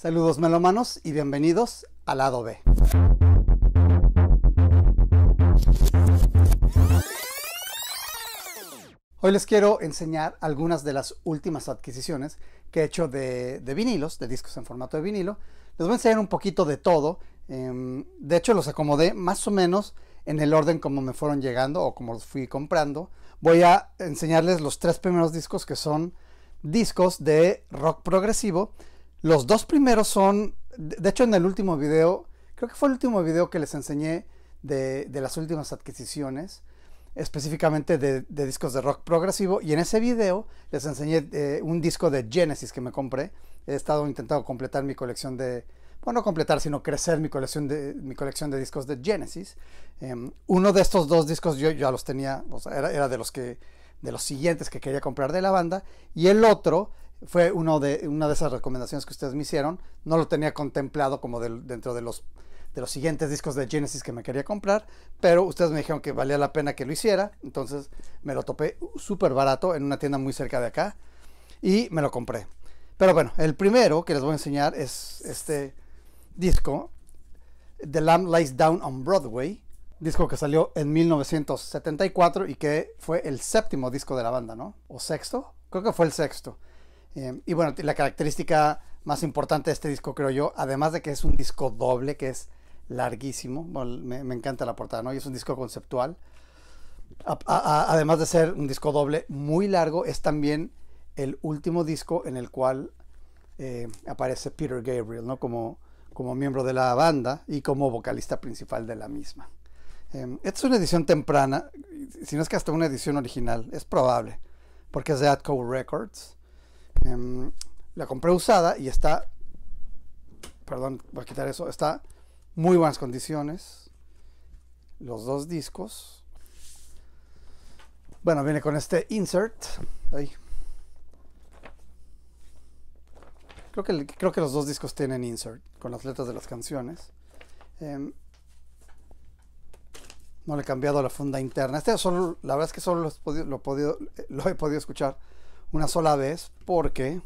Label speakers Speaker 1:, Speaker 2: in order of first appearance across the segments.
Speaker 1: Saludos melomanos y bienvenidos al lado B. Hoy les quiero enseñar algunas de las últimas adquisiciones que he hecho de, vinilos, de discos en formato de vinilo. Les voy a enseñar un poquito de todo. Em, de hecho, los acomodé más o menos en el orden como me fueron llegando o como los fui comprando. Voy a enseñarles los tres primeros discos que son discos de rock progresivo los dos primeros son, de hecho en el último video, creo que fue el último video que les enseñé de, las últimas adquisiciones, específicamente de, discos de rock progresivo, y en ese video les enseñé eh, un disco de Genesis que me compré. He estado intentando completar mi colección de, bueno, no completar, sino crecer mi colección de, mi colección de discos de Genesis. Em, uno de estos dos discos yo ya los tenía, era, era, de los que de los siguientes que quería comprar de la banda, y el otro fue una de esas recomendaciones que ustedes me hicieron. No lo tenía contemplado como dentro de los, de los siguientes discos de Genesis que me quería comprar, pero ustedes me dijeron que valía la pena que lo hiciera, entonces me lo topé súper barato en una tienda muy cerca de acá y me lo compré. Pero bueno, el primero que les voy a enseñar es este disco, The Lamb Lies Down on Broadway, disco que salió en 1974 y que fue el séptimo disco de la banda, ¿no? ¿O sexto? Creo que fue el sexto. Em, y bueno, la característica más importante de este disco, creo yo, además de que es un disco doble, que es larguísimo, me, encanta la portada, ¿no? Y es un disco conceptual. además de ser un disco doble muy largo, es también el último disco en el cual eh, aparece Peter Gabriel, ¿no? Como, miembro de la banda y como vocalista principal de la misma. Em, esta es una edición temprana, si no es que hasta una edición original, es probable, porque es de Atco Records. Em, la compré usada y está, perdón, voy a quitar eso, está muy buenas condiciones. Los dos discos. Bueno, viene con este insert. Ahí. Creo que, creo que los dos discos tienen insert con las letras de las canciones. Em, no le he cambiado la funda interna. Este solo, la verdad es que solo lo he podido, lo he podido eh, escuchar una sola vez porque...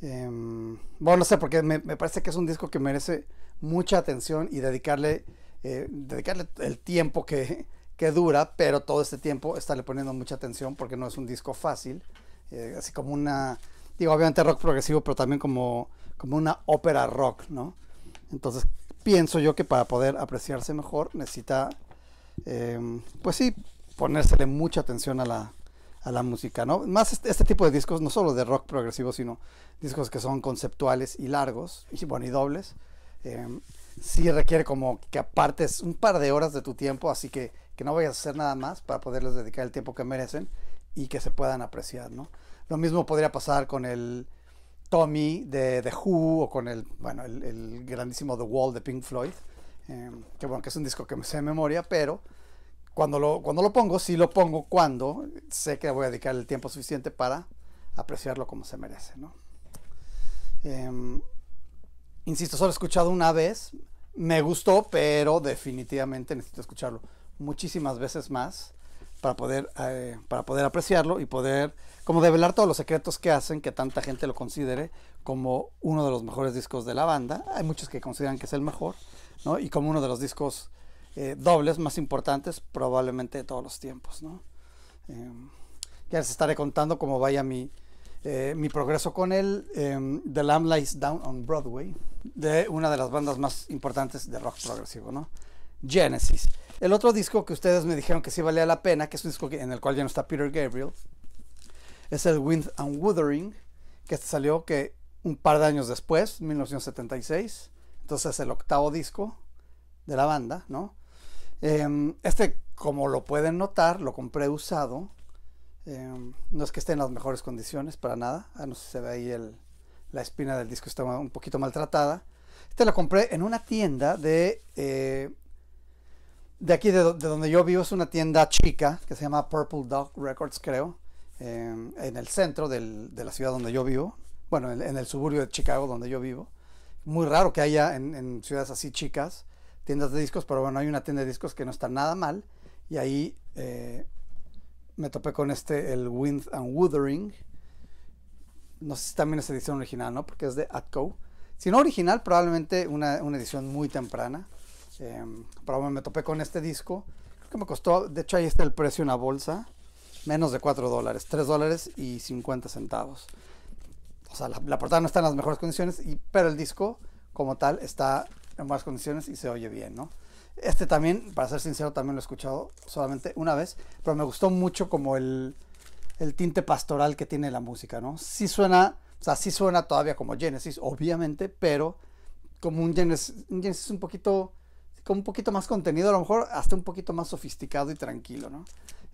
Speaker 1: Em, bueno, no sé, porque me, parece que es un disco que merece mucha atención y dedicarle, eh, dedicarle el tiempo que, que, dura, pero todo este tiempo estarle poniendo mucha atención porque no es un disco fácil. Eh, así como una, digo, obviamente rock progresivo, pero también como, como una ópera rock, ¿no? Entonces pienso yo que para poder apreciarse mejor necesita, em, pues sí, ponérsele mucha atención a la, a la música, ¿no? Más este, este, tipo de discos, no solo de rock progresivo, sino discos que son conceptuales y largos, y bueno, y dobles. Eh, sí requiere como que apartes un par de horas de tu tiempo, así que, que no vayas a hacer nada más para poderles dedicar el tiempo que merecen y que se puedan apreciar, ¿no? Lo mismo podría pasar con el Tommy de The Who o con el, bueno, el, grandísimo The Wall de Pink Floyd, em, que bueno, que es un disco que me sé de memoria, pero cuando lo, cuando lo pongo, si lo pongo cuando, sé que voy a dedicar el tiempo suficiente para apreciarlo como se merece. ¿no? Em, insisto, solo he escuchado una vez, me gustó, pero definitivamente necesito escucharlo muchísimas veces más para poder, eh, para poder apreciarlo y poder como develar todos los secretos que hacen que tanta gente lo considere como uno de los mejores discos de la banda. Hay muchos que consideran que es el mejor, ¿no? Y como uno de los discos eh, dobles más importantes probablemente de todos los tiempos. ¿no? Em, ya les estaré contando cómo vaya mi, eh, progreso con el em, The Lamb Lies Down on Broadway, de una de las bandas más importantes de rock progresivo, ¿no? Genesis. El otro disco que ustedes me dijeron que sí valía la pena, que es un disco en el cual ya no está Peter Gabriel, es el Wind and Wuthering, que este salió que un par de años después, 1976. Entonces es el octavo disco de la banda, ¿no? Em, este, como lo pueden notar, lo compré usado. Em, no es que esté en las mejores condiciones para nada. Ah, no sé si se ve ahí el, la espina del disco, está un poquito maltratada. Este lo compré en una tienda de. Eh, de aquí, de, donde yo vivo, es una tienda chica que se llama Purple Dog Records, creo. Em, en el centro de la ciudad donde yo vivo. Bueno, en, el suburbio de Chicago, donde yo vivo. Muy raro que haya en ciudades así chicas tiendas de discos, pero bueno, hay una tienda de discos que no está nada mal. Y ahí eh, me topé con este, el Wind and Wuthering. No sé si también es edición original, ¿no? Porque es de Atco. Si no original, probablemente una, edición muy temprana. Em, pero bueno, me topé con este disco. Creo que me costó, de hecho ahí está el precio en la bolsa. Menos de 4 dólares, 3 dólares y 50 centavos. O sea, la, portada no está en las mejores condiciones, pero el disco como tal está en buenas condiciones y se oye bien, ¿no? Este también, para ser sincero, también lo he escuchado solamente una vez, pero me gustó mucho como el, el tinte pastoral que tiene la música, ¿no? Sí suena, o sea, sí suena todavía como Genesis, obviamente, pero como un Genesis un, poquito, con un poquito más contenido, a lo mejor hasta un poquito más sofisticado y tranquilo, ¿no?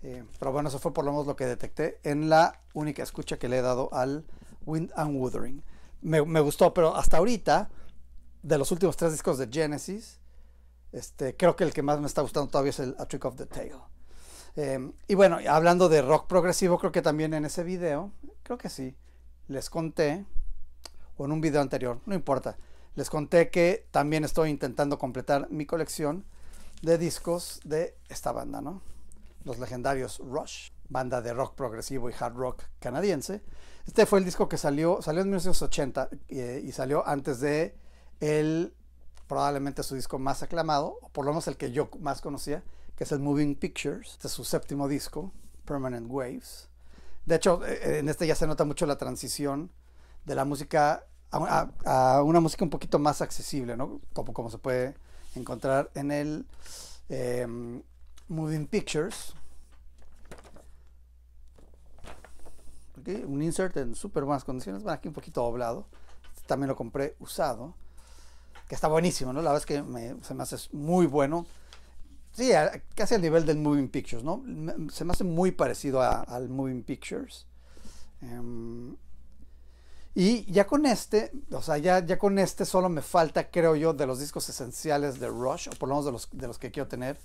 Speaker 1: Eh, pero bueno, eso fue por lo menos lo que detecté en la única escucha que le he dado al Wind and Wuthering. Me, me gustó, pero hasta ahorita de los últimos tres discos de Genesis, este, creo que el que más me está gustando todavía es el A Trick of the Tail. Em, y bueno, hablando de rock progresivo, creo que también en ese video, creo que sí, les conté, o en un video anterior, no importa, les conté que también estoy intentando completar mi colección de discos de esta banda, ¿no? Los legendarios Rush, banda de rock progresivo y hard rock canadiense. Este fue el disco que salió, salió en 1980 eh, y salió antes de el probablemente su disco más aclamado, o por lo menos el que yo más conocía, que es el Moving Pictures. Este es su séptimo disco, Permanent Waves. De hecho, eh, eh, en este ya se nota mucho la transición de la música a, una música un poquito más accesible, Como, como se puede encontrar en el em, Moving Pictures. un insert en súper buenas condiciones, bueno, aquí un poquito doblado. Este también lo compré usado que está buenísimo, ¿no? La verdad es que se me hace muy bueno. Sí, casi al nivel del Moving Pictures, ¿no? se me hace muy parecido al Moving Pictures. Em, y ya con este, o sea, ya, con este solo me falta, creo yo, de los discos esenciales de Rush, o por lo menos de los, de los que quiero tener,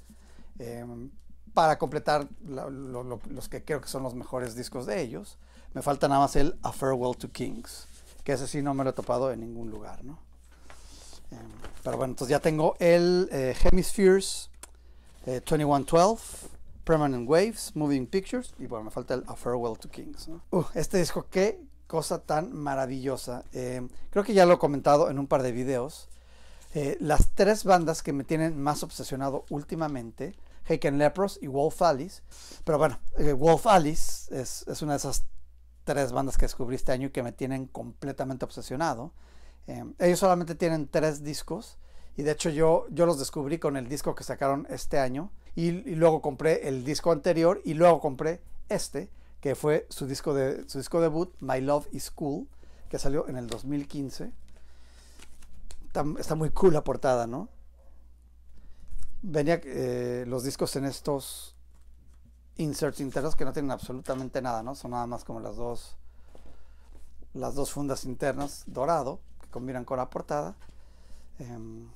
Speaker 1: em, para completar los que creo que son los mejores discos de ellos. Me falta nada más el A Farewell to Kings, que ese sí no me lo he topado en ningún lugar, ¿no? Eh, pero bueno, entonces ya tengo el eh, Hemispheres 2112, eh, Permanent Waves, Moving Pictures, y bueno, me falta el A Farewell to Kings. este disco, qué cosa tan maravillosa. creo que ya lo he comentado en un par de videos. las tres bandas que me tienen más obsesionado últimamente, Haken Lepros y Wolf Alice. Pero bueno, Wolf Alice es, es una de esas tres bandas que descubrí este año y que me tienen completamente obsesionado. Em, ellos solamente tienen tres discos y de hecho yo, yo los descubrí con el disco que sacaron este año y, luego compré el disco anterior y luego compré este que fue su disco, de, su disco debut, My Love is Cool, que salió en el 2015. Está, muy cool la portada, ¿no? Venía eh, los discos en estos inserts internos que no tienen absolutamente nada, ¿no? Son nada más como las dos, las dos fundas internas, dorado combinan con la portada. Em,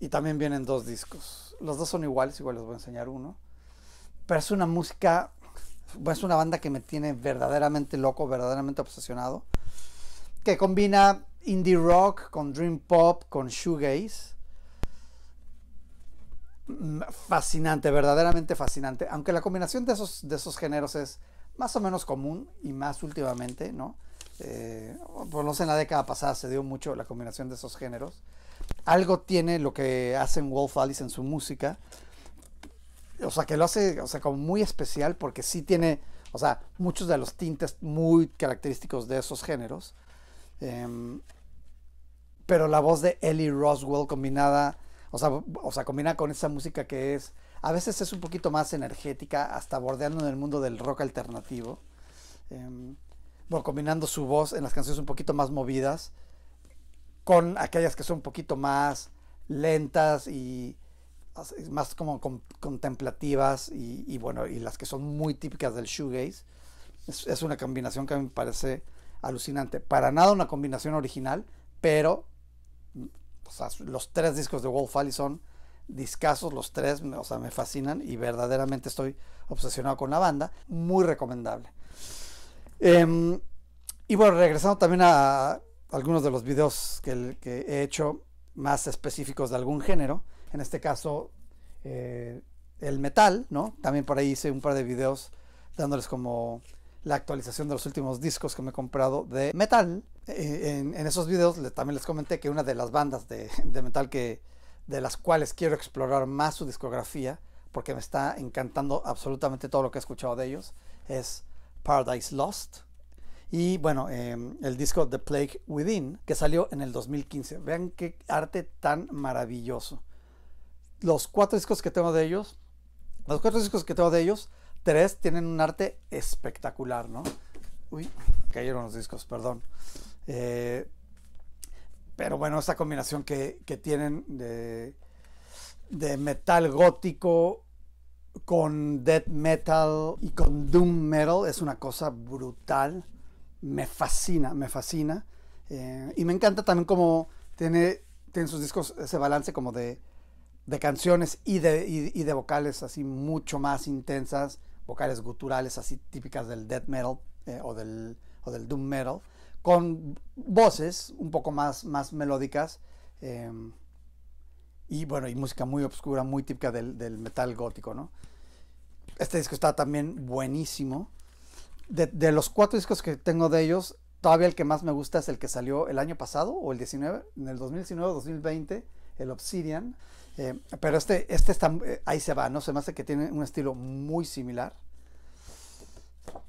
Speaker 1: y también vienen dos discos. Los dos son iguales, igual les voy a enseñar uno. Pero es una música, es una banda que me tiene verdaderamente loco, verdaderamente obsesionado. Que combina indie rock con dream pop, con shoegaze. Mm, fascinante, verdaderamente fascinante. Aunque la combinación de esos, de esos géneros es más o menos común y más últimamente, ¿no? eh, por pues no sé, en la década pasada se dio mucho la combinación de esos géneros. Algo tiene lo que hacen Wolf Alice en su música. O sea, que lo hace, o sea, como muy especial porque sí tiene, o sea, muchos de los tintes muy característicos de esos géneros. Em, pero la voz de Ellie Roswell combinada, o sea, o con esa música que es, a veces es un poquito más energética, hasta bordeando en el mundo del rock alternativo. Em, bueno, combinando su voz en las canciones un poquito más movidas con aquellas que son un poquito más lentas y más como contemplativas y, bueno, y las que son muy típicas del shoegaze. Es, una combinación que me parece alucinante. Para nada una combinación original, pero los tres discos de Wolf Alley son discasos, los tres, o sea, me fascinan y verdaderamente estoy obsesionado con la banda. Muy recomendable. Em, y bueno, regresando también a algunos de los videos que, he hecho más específicos de algún género, en este caso eh, el metal, ¿no? También por ahí hice un par de videos dándoles como la actualización de los últimos discos que me he comprado de metal. Eh, en, esos videos también les comenté que una de las bandas de, de, metal que, de las cuales quiero explorar más su discografía, porque me está encantando absolutamente todo lo que he escuchado de ellos, es Paradise Lost y bueno, em, el disco The Plague Within, que salió en el 2015. Vean qué arte tan maravilloso. Los cuatro discos que tengo de ellos, los cuatro discos que tengo de ellos, tres tienen un arte espectacular, ¿no? Uy, cayeron los discos, perdón. Eh, pero bueno, esta combinación que, que tienen de, de metal gótico con death metal y con doom metal es una cosa brutal. Me fascina, me fascina. Eh, y me encanta también como tiene, tiene sus discos ese balance como de, canciones y de, de vocales así mucho más intensas, vocales guturales así típicas del death metal eh, o, del, o del doom metal, con voces un poco más, más melódicas. Em, y bueno, y música muy obscura, muy típica del, metal gótico, ¿no? Este disco está también buenísimo. De, los cuatro discos que tengo de ellos, todavía el que más me gusta es el que salió el año pasado, o el 19, en el 2019-2020, el Obsidian. Eh, pero este, este está, eh, ahí se va, ¿no? Se me hace que tiene un estilo muy similar,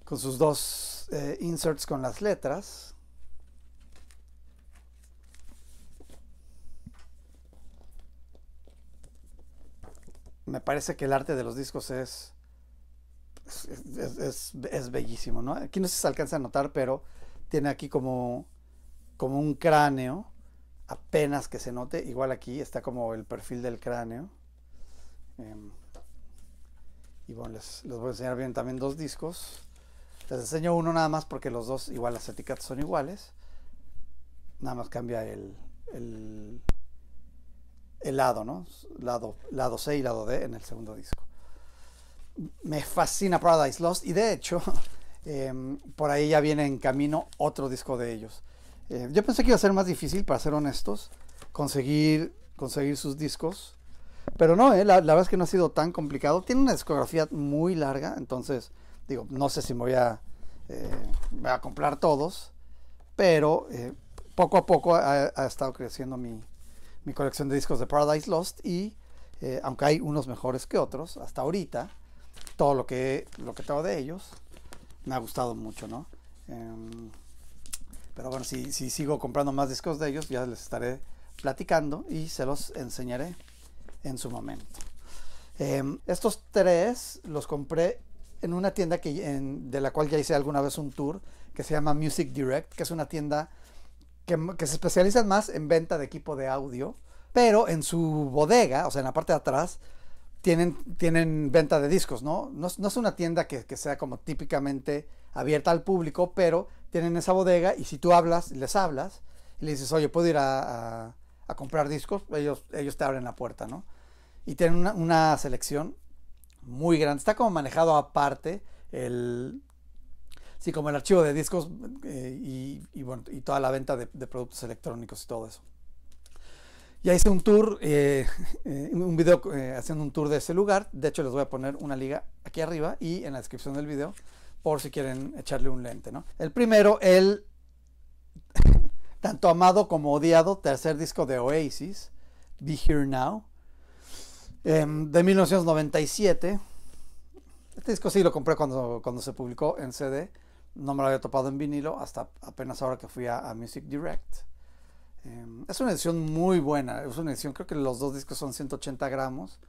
Speaker 1: con sus dos eh, inserts con las letras. me parece que el arte de los discos es, es, bellísimo, ¿no? Aquí no sé si se alcanza a notar, pero tiene aquí como, como un cráneo, apenas que se note, igual aquí está como el perfil del cráneo. Em, y bueno, les, voy a enseñar bien también dos discos. Les enseño uno nada más porque los dos, igual las etiquetas son iguales. Nada más cambia el el lado, ¿no? Lado, C y lado D en el segundo disco. Me fascina Paradise Lost y de hecho, em, por ahí ya viene en camino otro disco de ellos. Eh, yo pensé que iba a ser más difícil, para ser honestos, conseguir, conseguir sus discos. Pero no, eh, la, la, verdad es que no ha sido tan complicado. Tiene una discografía muy larga, entonces, digo, no sé si me voy a, eh, voy a comprar todos, pero poco a poco ha estado creciendo mi, mi colección de discos de Paradise Lost y eh, aunque hay unos mejores que otros, hasta ahorita, todo lo que, lo que tengo de ellos me ha gustado mucho, ¿no? Em, pero bueno, si, si sigo comprando más discos de ellos, ya les estaré platicando y se los enseñaré en su momento. Em, estos tres los compré en una tienda que, en, de la cual ya hice alguna vez un tour que se llama Music Direct, que es una tienda que, se especializan más en venta de equipo de audio, pero en su bodega, o sea, en la parte de atrás, tienen, tienen venta de discos, ¿no? No, es una tienda que, sea como típicamente abierta al público, pero tienen esa bodega y si tú hablas, les hablas y le dices, oye, ¿puedo ir a, comprar discos? Ellos, ellos te abren la puerta, ¿no? Y tienen una, una selección muy grande. Está como manejado aparte el, Sí, como el archivo de discos eh, y, toda la venta de, productos electrónicos y todo eso. Ya hice un tour, eh, eh, un video haciendo un tour de ese lugar. De hecho, les voy a poner una liga aquí arriba y en la descripción del video por si quieren echarle un lente, El primero, el tanto amado como odiado tercer disco de Oasis, Be Here Now, em, de 1997. Este disco sí lo compré cuando, cuando se publicó en CD no me lo había topado en vinilo hasta apenas ahora que fui a, Music Direct. Em, es una edición muy buena, es una edición, creo que los dos discos son 180 gramos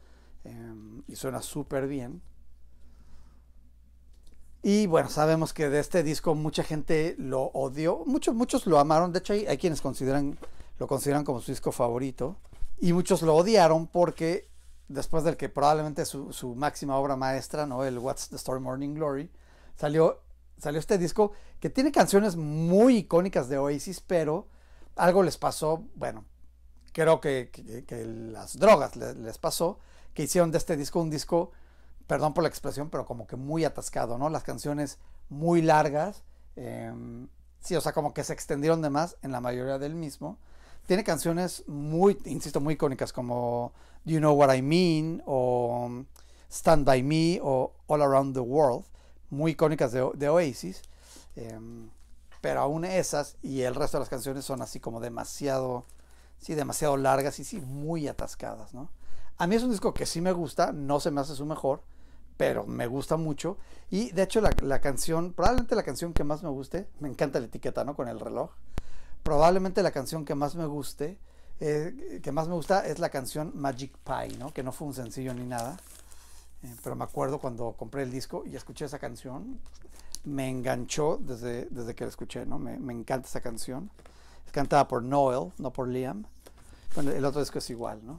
Speaker 1: em, y suena súper bien. Y bueno, sabemos que de este disco mucha gente lo odió, muchos, muchos lo amaron, de hecho hay, quienes consideran, lo consideran como su disco favorito y muchos lo odiaron porque después del que probablemente su, su máxima obra maestra, ¿no? el What's the Story Morning Glory, salió salió este disco que tiene canciones muy icónicas de Oasis, pero algo les pasó, bueno, creo que, las drogas les, pasó, que hicieron de este disco un disco, perdón por la expresión, pero como que muy atascado, ¿no? Las canciones muy largas, em, sí, o sea, como que se extendieron de más en la mayoría del mismo. Tiene canciones muy, insisto, muy icónicas como Do You Know What I Mean o Stand By Me o All Around the World muy icónicas de, Oasis. Em, pero aún esas y el resto de las canciones son así como demasiado, sí, demasiado largas y sí, muy atascadas, ¿no? A mí es un disco que sí me gusta, no se me hace su mejor, pero me gusta mucho. Y de hecho la, canción, probablemente la canción que más me guste, me encanta la etiqueta, ¿no? Con el reloj. Probablemente la canción que más me guste, eh, que más me gusta es la canción Magic Pie, ¿no? Que no fue un sencillo ni nada. Eh, pero me acuerdo cuando compré el disco y escuché esa canción, me enganchó desde, desde que la escuché, ¿no? Me, encanta esa canción. Es cantada por Noel, no por Liam. Bueno, el otro disco es igual, ¿no?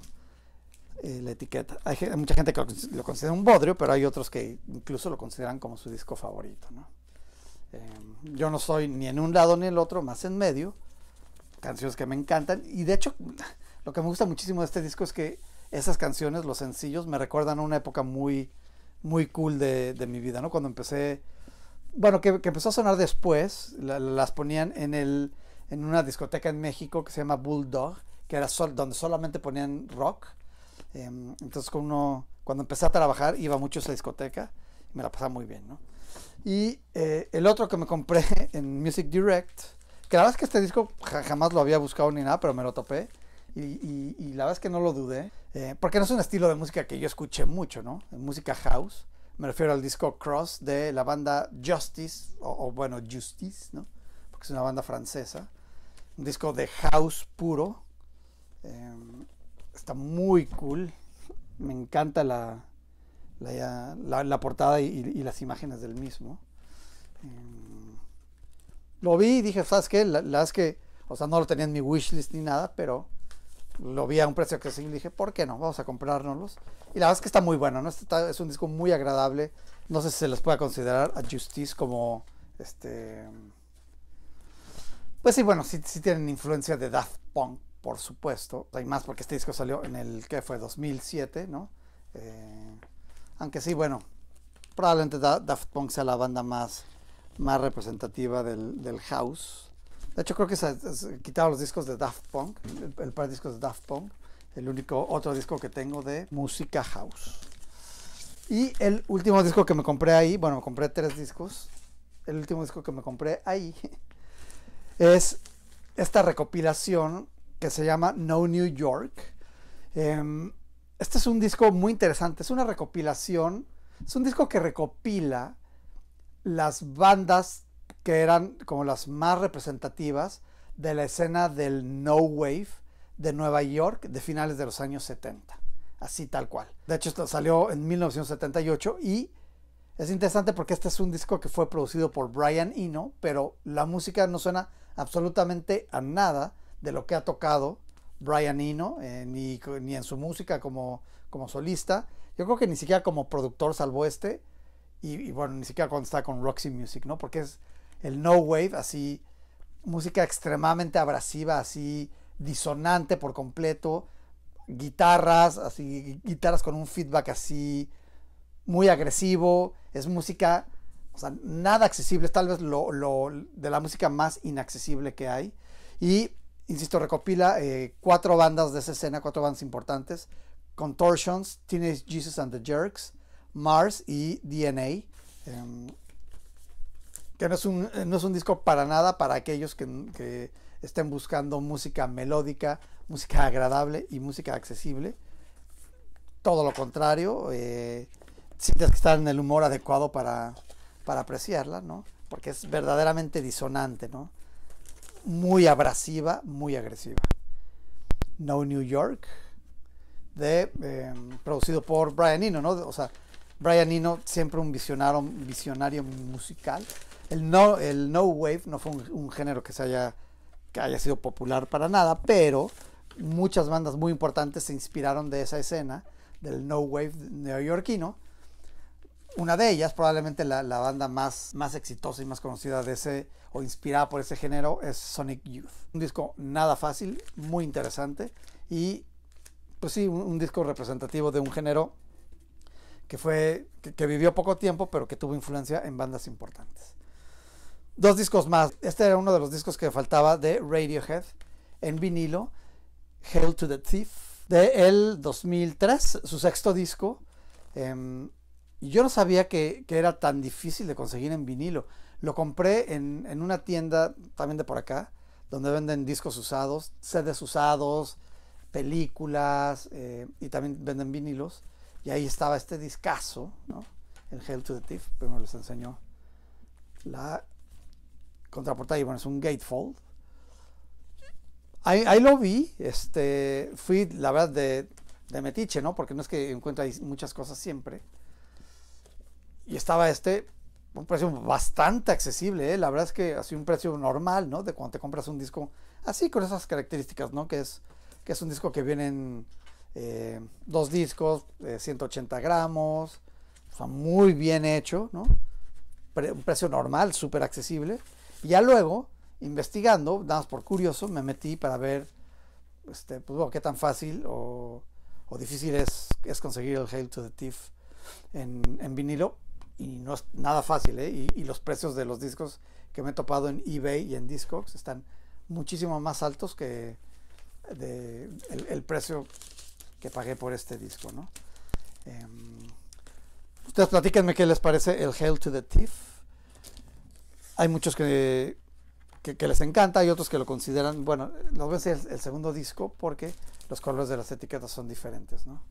Speaker 1: Eh, la etiqueta. Hay, mucha gente que lo, considera un bodrio, pero hay otros que incluso lo consideran como su disco favorito, ¿no? Em, yo no soy ni en un lado ni en el otro, más en medio. Canciones que me encantan. Y de hecho, lo que me gusta muchísimo de este disco es que esas canciones, los sencillos, me recuerdan a una época muy, muy cool de, mi vida, ¿no? Cuando empecé, bueno, que, empezó a sonar después, las ponían en, el, en una discoteca en México que se llama Bulldog, que era sol, donde solamente ponían rock. Em, entonces, uno, cuando empecé a trabajar, iba mucho a esa discoteca y me la pasaba muy bien, ¿no? Y eh, el otro que me compré en Music Direct, que la verdad es que este disco jamás lo había buscado ni nada, pero me lo topé. Y, y la verdad es que no lo dudé. Eh, porque no es un estilo de música que yo escuché mucho, ¿no? Música house. Me refiero al disco Cross de la banda Justice, o, bueno, Justice, ¿no? Porque es una banda francesa. Un disco de house puro. Eh, está muy cool. Me encanta la, la, portada y, las imágenes del mismo. Eh, lo vi y dije, ¿sabes qué? La, que, o sea, no lo tenía en mi wishlist ni nada, pero lo vi a un precio que sí, dije, ¿por qué no? Vamos a comprárnoslos. Y la verdad es que está muy bueno, ¿no? Este es un disco muy agradable. No sé si se les pueda considerar a Justice como, este... Pues sí, bueno, sí, tienen influencia de Daft Punk, por supuesto. Hay más porque este disco salió en el, que fue? 2007, ¿no? Eh, aunque sí, bueno, probablemente Daft Punk sea la banda más, más representativa del, del house. De hecho, creo que se, se los discos de Daft Punk, el, par de discos de Daft Punk, el único otro disco que tengo de música house. Y el último disco que me compré ahí, bueno, me compré tres discos. El último disco que me compré ahí es esta recopilación que se llama No New York. Em, este es un disco muy interesante, es una recopilación, es un disco que recopila las bandas que eran como las más representativas de la escena del No Wave de Nueva York de finales de los años 70. Así tal cual. De hecho, esto salió en 1978 y es interesante porque este es un disco que fue producido por Brian Eno, pero la música no suena absolutamente a nada de lo que ha tocado Brian Eno, eh, ni, ni, en su música como, como solista. Yo creo que ni siquiera como productor salvo este. Y, bueno, ni siquiera cuando está con Roxy Music, ¿no? Porque es el no wave, así música extremadamente abrasiva, así disonante por completo, guitarras, así guitarras con un feedback así muy agresivo, es música, o sea, nada accesible, es tal vez lo, de la música más inaccesible que hay. Y, insisto, recopila eh, cuatro bandas de esa escena, cuatro bandas importantes, Contortions, Teenage Jesus and the Jerks, Mars y DNA. Em, que eh, no es un, disco para nada para aquellos que, estén buscando música melódica, música agradable y música accesible. Todo lo contrario, eh, que estar en el humor adecuado para, apreciarla, ¿no? Porque es verdaderamente disonante, ¿no? Muy abrasiva, muy agresiva. No New York, de, em, producido por Brian Eno, ¿no? O sea, Brian Eno, siempre un visionario, visionario musical, el no, el no wave no fue un, género que haya, sido popular para nada, pero muchas bandas muy importantes se inspiraron de esa escena del no wave neoyorquino. Una de ellas, probablemente la, banda más, exitosa y más conocida de ese, o inspirada por ese género, es Sonic Youth. Un disco nada fácil, muy interesante y, pues sí, un, disco representativo de un género que, que vivió poco tiempo, pero que tuvo influencia en bandas importantes dos discos más. Este era uno de los discos que faltaba de Radiohead en vinilo, Hail to the Thief, de el 2003, su sexto disco. Em, yo no sabía que, era tan difícil de conseguir en vinilo. Lo compré en, una tienda también de por acá, donde venden discos usados, sedes usados, películas eh, y también venden vinilos. Y ahí estaba este discazo, ¿no? El Hail to the Thief, primero les enseñó la contraportada y bueno, es un gatefold. Ahí, lo vi, este, fui la verdad de, metiche, ¿no? Porque no es que encuentre muchas cosas siempre. Y estaba este, un precio bastante accesible, ¿eh? la verdad es que así un precio normal, ¿no? De cuando te compras un disco así con esas características, ¿no? Que es, que es un disco que vienen eh, dos discos, de 180 gramos, o muy bien hecho, ¿no? un precio normal, súper accesible ya luego, investigando, nada más por curioso, me metí para ver este, pues, bueno, qué tan fácil o, difícil es, es, conseguir el Hail to the Thief en, vinilo. Y no es nada fácil, ¿eh? y, los precios de los discos que me he topado en eBay y en Discogs están muchísimo más altos que de, el, precio que pagué por este disco, ¿no? Em, ustedes platíquenme qué les parece el Hail to the Thief. Hay muchos que, les encanta, hay otros que lo consideran, bueno, lo voy a decir el, segundo disco porque los colores de las etiquetas son diferentes, ¿no?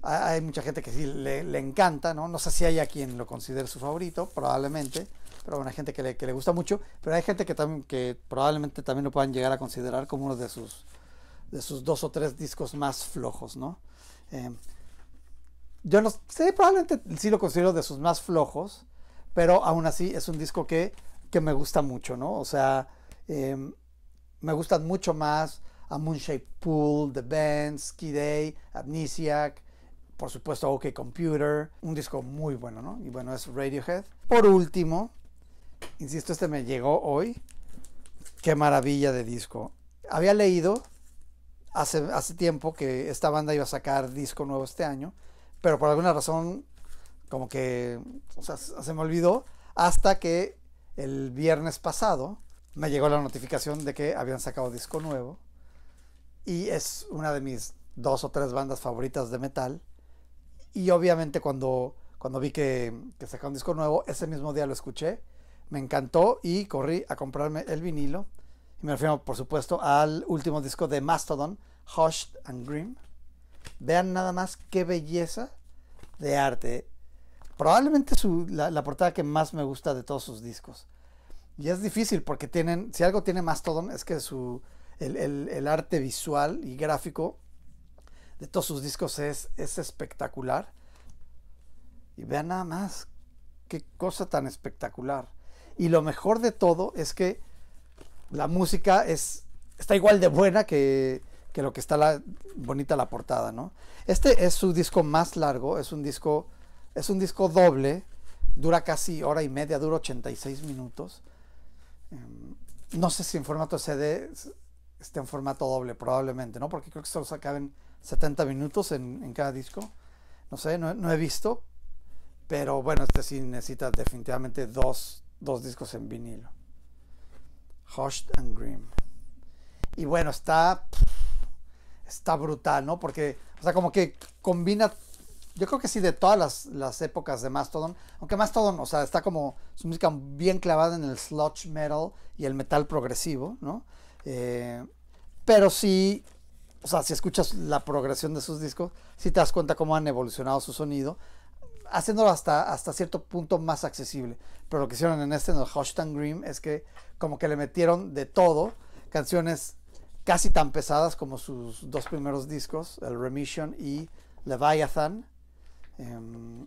Speaker 1: Hay mucha gente que sí le, encanta, ¿no? No sé si hay a quien lo considere su favorito, probablemente, pero bueno, hay gente que le, gusta mucho, pero hay gente que, también, que probablemente también lo puedan llegar a considerar como uno de sus, de sus dos o tres discos más flojos, ¿no? Eh, yo no sé, probablemente sí lo considero de sus más flojos, pero aún así es un disco que, me gusta mucho, ¿no? O sea, em, me gustan mucho más a Moonshaped Pool, The Bands, Ski Day, Amnesiac, por supuesto OK Computer, un disco muy bueno, ¿no? Y bueno, es Radiohead. Por último, insisto, este me llegó hoy. Qué maravilla de disco. Había leído hace, hace tiempo que esta banda iba a sacar disco nuevo este año, pero por alguna razón como que se me olvidó hasta que el viernes pasado me llegó la notificación de que habían sacado disco nuevo y es una de mis dos o tres bandas favoritas de metal y obviamente cuando, cuando vi que, que sacaron disco nuevo ese mismo día lo escuché me encantó y corrí a comprarme el vinilo y me refiero por supuesto al último disco de Mastodon Hushed and Grim vean nada más qué belleza de arte probablemente la, portada que más me gusta de todos sus discos. Y es difícil porque tienen, si algo tiene más todo es que su, el, arte visual y gráfico de todos sus discos es, es espectacular. Y vean nada más, qué cosa tan espectacular. Y lo mejor de todo es que la música es, está igual de buena que, que lo que está la, bonita la portada, ¿no? Este es su disco más largo, es un disco es un disco doble, dura casi hora y media, dura 86 minutos. Em, no sé si en formato CD está en formato doble, probablemente, ¿no? Porque creo que solo se acaben 70 minutos en, cada disco. No sé, no, he visto. Pero bueno, este sí necesita definitivamente dos, dos discos en vinilo. Hushed and Grim. Y bueno, está. Está brutal, ¿no? Porque, o sea, como que combina yo creo que sí, de todas las, épocas de Mastodon. Aunque Mastodon, o sea, está como su música bien clavada en el sludge metal y el metal progresivo, ¿no? Eh, pero sí, o sea, si escuchas la progresión de sus discos, sí te das cuenta cómo han evolucionado su sonido, haciéndolo hasta, hasta cierto punto más accesible. Pero lo que hicieron en este, en el Hush and Grim, es que como que le metieron de todo, canciones casi tan pesadas como sus dos primeros discos, el Remission y Leviathan Em,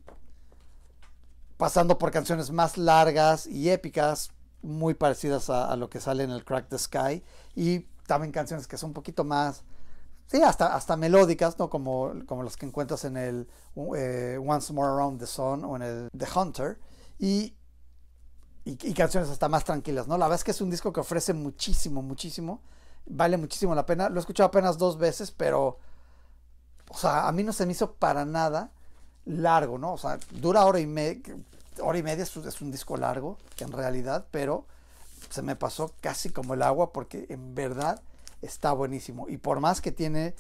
Speaker 1: pasando por canciones más largas y épicas, muy parecidas a, lo que sale en el Crack the Sky, y también canciones que son un poquito más, sí, hasta, hasta melódicas, ¿no? Como, como las que encuentras en el eh, Once More Around the Sun o en el The Hunter, y, y, y canciones hasta más tranquilas, ¿no? La verdad es que es un disco que ofrece muchísimo, muchísimo, vale muchísimo la pena, lo he escuchado apenas dos veces, pero, o sea, a mí no se me hizo para nada largo, ¿no? O sea, dura hora y media, hora y media es, un disco largo, en realidad, pero se me pasó casi como el agua porque en verdad está buenísimo. Y por más que tiene,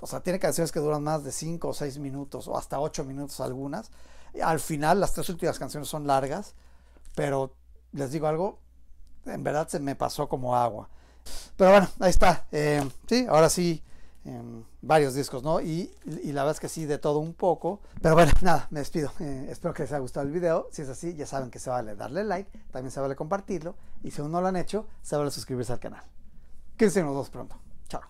Speaker 1: o sea, tiene canciones que duran más de 5 o 6 minutos o hasta 8 minutos algunas. Al final las tres últimas canciones son largas, pero les digo algo, en verdad se me pasó como agua. Pero bueno, ahí está. Eh, sí, ahora sí Em, varios discos, ¿no? Y, la verdad es que sí, de todo un poco. Pero bueno, nada, me despido. Eh, espero que les haya gustado el video. Si es así, ya saben que se vale darle like, también se vale compartirlo. Y si aún no lo han hecho, se vale suscribirse al canal. Que nos dos pronto. Chao.